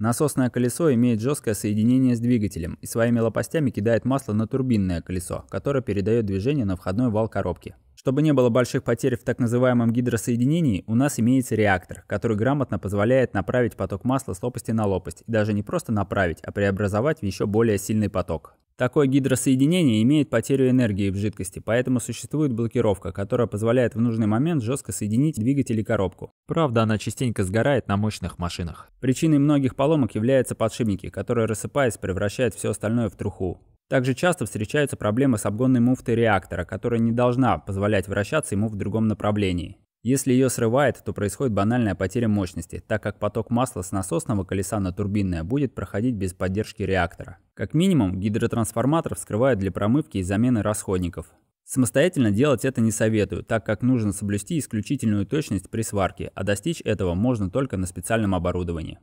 Насосное колесо имеет жесткое соединение с двигателем и своими лопастями кидает масло на турбинное колесо, которое передает движение на входной вал коробки. Чтобы не было больших потерь в так называемом гидросоединении, у нас имеется реактор, который грамотно позволяет направить поток масла с лопасти на лопасть, и даже не просто направить, а преобразовать в еще более сильный поток. Такое гидросоединение имеет потерю энергии в жидкости, поэтому существует блокировка, которая позволяет в нужный момент жестко соединить двигатель и коробку. Правда, она частенько сгорает на мощных машинах. Причиной многих поломок являются подшипники, которые рассыпаясь превращают все остальное в труху. Также часто встречаются проблемы с обгонной муфтой реактора, которая не должна позволять вращаться ему в другом направлении. Если ее срывает, то происходит банальная потеря мощности, так как поток масла с насосного колеса на турбинное будет проходить без поддержки реактора. Как минимум, гидротрансформатор вскрывают для промывки и замены расходников. Самостоятельно делать это не советую, так как нужно соблюсти исключительную точность при сварке, а достичь этого можно только на специальном оборудовании.